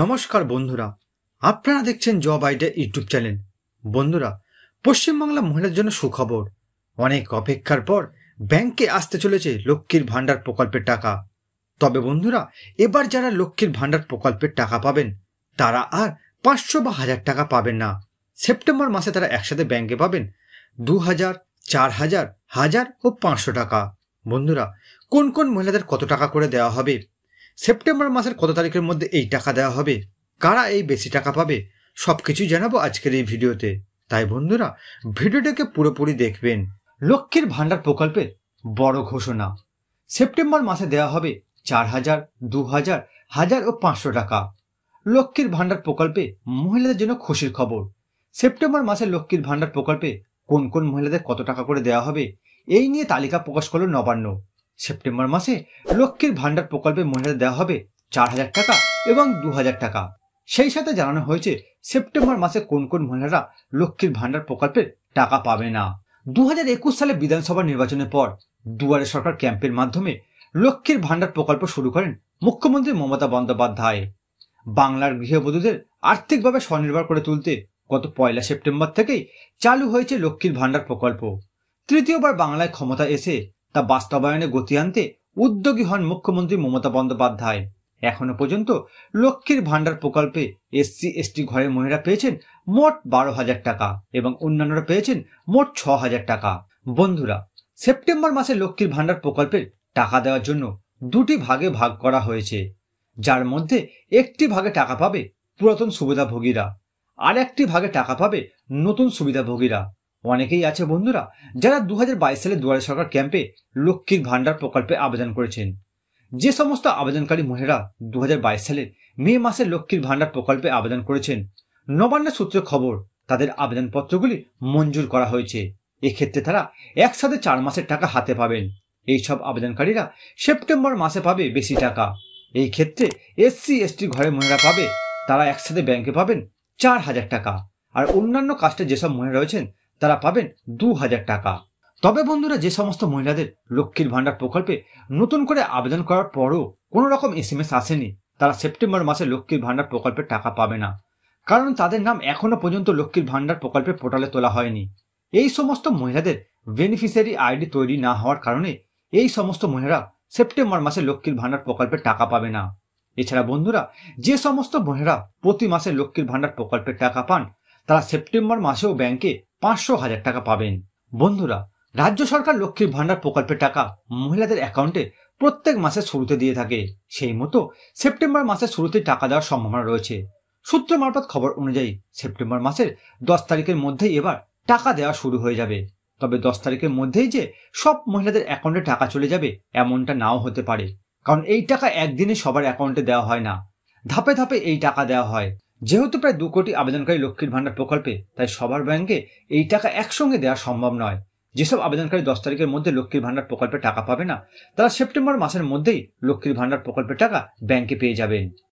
নমস্কার বন্ধুরা আপনারা দেখছেন জব আইডিয়া ইউটিউব চ্যানেল বন্ধুরা পশ্চিমবাংলা মহিলার জন্য সুখবর অনেক অপেক্ষার পর ব্যাংকে আসতে চলেছে লক্ষ্মীর ভাণ্ডার প্রকল্পের টাকা তবে বন্ধুরা এবার যারা লক্ষ্মীর ভাণ্ডার প্রকল্পের টাকা পাবেন তারা আর পাঁচশো বা হাজার টাকা পাবেন না সেপ্টেম্বর মাসে তারা একসাথে ব্যাংকে পাবেন দু হাজার চার হাজার হাজার ও পাঁচশো টাকা বন্ধুরা কোন কোন মহিলাদের কত টাকা করে দেওয়া হবে সেপ্টেম্বর মাসের কত তারিখের মধ্যে এই টাকা দেওয়া হবে কারা এই বেশি টাকা পাবে সব কিছুই জানাবো আজকের এই ভিডিওতে তাই বন্ধুরা ভিডিওটাকে পুরোপুরি দেখবেন লক্ষ্মীর ভাণ্ডার প্রকল্পের বড় ঘোষণা সেপ্টেম্বর মাসে দেওয়া হবে চার হাজার দু হাজার হাজার ও পাঁচশো টাকা লক্ষ্মীর ভাণ্ডার প্রকল্পে মহিলাদের জন্য খুশির খবর সেপ্টেম্বর মাসে লক্ষ্মীর ভাণ্ডার প্রকল্পে কোন কোন মহিলাদের কত টাকা করে দেওয়া হবে এই নিয়ে তালিকা প্রকাশ করল নবান্ন সেপ্টেম্বর মাসে লক্ষ্মীর ভাণ্ডার প্রকল্পে মহিলাদের দেওয়া হবে চার হাজার টাকা এবং দু হাজার টাকা সেই সাথে জানানো হয়েছে সেপ্টেম্বর মাসে কোন কোন মহিলারা লক্ষ্মীর ভান্ডার প্রকল্পের টাকা পাবে না দু হাজার একুশ সালে বিধানসভা নির্বাচনের পর দুয়ারে সরকার ক্যাম্পের মাধ্যমে লক্ষ্মীর ভান্ডার প্রকল্প শুরু করেন মুখ্যমন্ত্রী মমতা বন্দ্যোপাধ্যায় বাংলার গৃহবধূদের আর্থিকভাবে স্বনির্ভর করে তুলতে গত পয়লা সেপ্টেম্বর থেকেই চালু হয়েছে লক্ষ্মীর ভান্ডার প্রকল্প তৃতীয়বার বাংলায় ক্ষমতা এসে তা বাস্তবায়নে গতি আনতে উদ্যোগী হন মুখ্যমন্ত্রী মমতা বন্দ্যোপাধ্যায় এখনো পর্যন্ত লক্ষ্মীর ভাণ্ডার প্রকল্পে এসসি এসটি ঘরের মহিলা পেয়েছেন মোট বারো হাজার টাকা এবং অন্যান্যরা পেয়েছেন মোট ছ হাজার টাকা বন্ধুরা সেপ্টেম্বর মাসে লক্ষ্মীর ভাণ্ডার প্রকল্পের টাকা দেওয়ার জন্য দুটি ভাগে ভাগ করা হয়েছে যার মধ্যে একটি ভাগে টাকা পাবে পুরাতন সুবিধাভোগীরা আর একটি ভাগে টাকা পাবে নতুন সুবিধাভোগীরা অনেকেই আছে বন্ধুরা যারা দু সালে দুয়ারে সরকার ক্যাম্পে লক্ষ্মীর ভাণ্ডার প্রকল্পে আবেদন করেছেন যে সমস্ত আবেদনকারী মহিলারা দু সালে মে মাসে লক্ষ্মীর ভাণ্ডার প্রকল্পে আবেদন করেছেন নবান্ন সূত্রে খবর তাদের আবেদনপত্রগুলি মঞ্জুর করা হয়েছে এক্ষেত্রে তারা একসাথে চার মাসের টাকা হাতে পাবেন এইসব আবেদনকারীরা সেপ্টেম্বর মাসে পাবে বেশি টাকা এই ক্ষেত্রে এসসি এসটি ঘরে মহিলা পাবে তারা একসাথে ব্যাংকে পাবেন চার হাজার টাকা আর অন্যান্য কাস্টে যেসব মহিলা রয়েছেন তারা পাবেন দু হাজার টাকা তবে বন্ধুরা যে সমস্ত মহিলাদের লক্ষ্মীর ভাণ্ডার প্রকল্পে নতুন করে আবেদন করার পরও কোনো রকম এস এম এস আসেনি তারা সেপ্টেম্বর মাসে লক্ষ্মীর ভাণ্ডার প্রকল্পের টাকা পাবে না কারণ তাদের নাম এখনও পর্যন্ত লক্ষ্মীর ভাণ্ডার প্রকল্পের পোর্টালে তোলা হয়নি এই সমস্ত মহিলাদের বেনিফিসিয়ারি আইডি তৈরি না হওয়ার কারণে এই সমস্ত মহিলারা সেপ্টেম্বর মাসে লক্ষ্মীর ভাণ্ডার প্রকল্পের টাকা পাবে না এছাড়া বন্ধুরা যে সমস্ত মহিলারা প্রতি মাসে লক্ষ্মীর ভাণ্ডার প্রকল্পের টাকা পান তারা সেপ্টেম্বর মাসেও ব্যাংকে পাঁচশো হাজার টাকা পাবেন বন্ধুরা রাজ্য সরকার লক্ষ্মীর ভাণ্ডার প্রকল্পের টাকা মহিলাদের অ্যাকাউন্টে প্রত্যেক মাসের শুরুতে দিয়ে থাকে সেই মতো সেপ্টেম্বর মাসের শুরুতে টাকা দেওয়ার সম্ভাবনা রয়েছে সূত্র মারফত খবর অনুযায়ী সেপ্টেম্বর মাসের দশ তারিখের মধ্যেই এবার টাকা দেওয়া শুরু হয়ে যাবে তবে দশ তারিখের মধ্যেই যে সব মহিলাদের অ্যাকাউন্টে টাকা চলে যাবে এমনটা নাও হতে পারে কারণ এই টাকা একদিনে সবার অ্যাকাউন্টে দেওয়া হয় না ধাপে ধাপে এই টাকা দেওয়া হয় যেহেতু প্রায় দু কোটি আবেদনকারী লক্ষ্মীর ভাণ্ডার প্রকল্পে তাই সবার ব্যাংকে এই টাকা একসঙ্গে দেওয়া সম্ভব নয় যেসব আবেদনকারী দশ তারিখের মধ্যে লক্ষ্মীর ভাণ্ডার প্রকল্পে টাকা পাবে না তারা সেপ্টেম্বর মাসের মধ্যেই লক্ষ্মীর ভাণ্ডার প্রকল্পের টাকা ব্যাংকে পেয়ে যাবেন